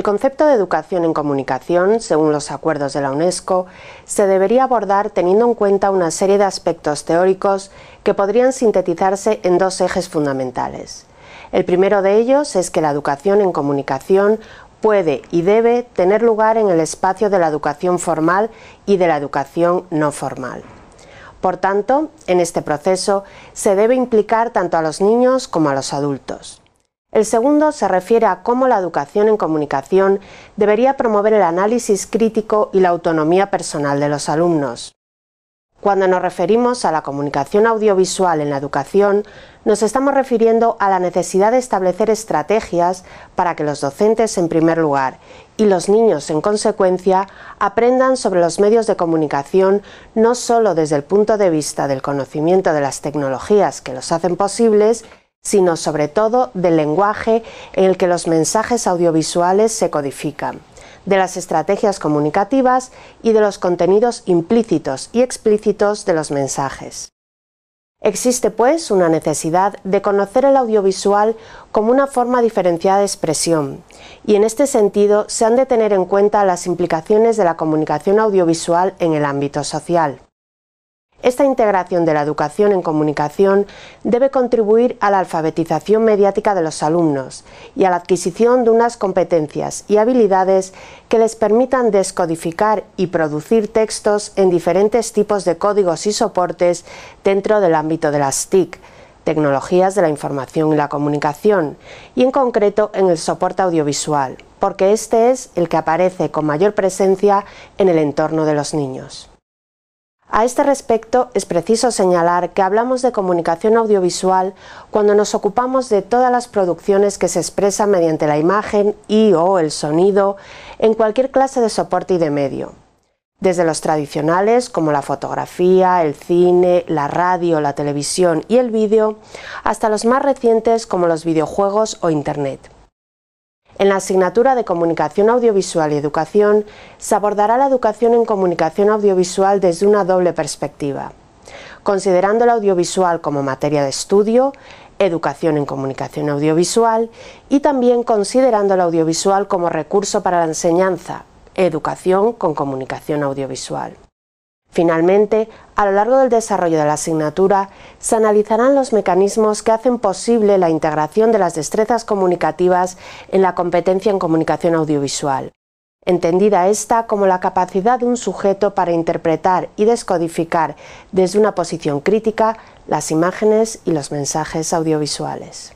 El concepto de educación en comunicación, según los acuerdos de la UNESCO, se debería abordar teniendo en cuenta una serie de aspectos teóricos que podrían sintetizarse en dos ejes fundamentales. El primero de ellos es que la educación en comunicación puede y debe tener lugar en el espacio de la educación formal y de la educación no formal. Por tanto, en este proceso se debe implicar tanto a los niños como a los adultos. El segundo se refiere a cómo la educación en comunicación debería promover el análisis crítico y la autonomía personal de los alumnos. Cuando nos referimos a la comunicación audiovisual en la educación, nos estamos refiriendo a la necesidad de establecer estrategias para que los docentes, en primer lugar, y los niños, en consecuencia, aprendan sobre los medios de comunicación no solo desde el punto de vista del conocimiento de las tecnologías que los hacen posibles, sino sobre todo del lenguaje en el que los mensajes audiovisuales se codifican, de las estrategias comunicativas y de los contenidos implícitos y explícitos de los mensajes. Existe pues una necesidad de conocer el audiovisual como una forma diferenciada de expresión, y en este sentido se han de tener en cuenta las implicaciones de la comunicación audiovisual en el ámbito social. Esta integración de la educación en comunicación debe contribuir a la alfabetización mediática de los alumnos y a la adquisición de unas competencias y habilidades que les permitan descodificar y producir textos en diferentes tipos de códigos y soportes dentro del ámbito de las TIC, tecnologías de la información y la comunicación, y en concreto en el soporte audiovisual, porque este es el que aparece con mayor presencia en el entorno de los niños. A este respecto, es preciso señalar que hablamos de comunicación audiovisual cuando nos ocupamos de todas las producciones que se expresan mediante la imagen y o el sonido en cualquier clase de soporte y de medio. Desde los tradicionales como la fotografía, el cine, la radio, la televisión y el vídeo, hasta los más recientes como los videojuegos o Internet. En la asignatura de Comunicación Audiovisual y Educación se abordará la educación en comunicación audiovisual desde una doble perspectiva, considerando la audiovisual como materia de estudio, educación en comunicación audiovisual y también considerando el audiovisual como recurso para la enseñanza, educación con comunicación audiovisual. Finalmente, a lo largo del desarrollo de la asignatura, se analizarán los mecanismos que hacen posible la integración de las destrezas comunicativas en la competencia en comunicación audiovisual, entendida esta como la capacidad de un sujeto para interpretar y descodificar desde una posición crítica las imágenes y los mensajes audiovisuales.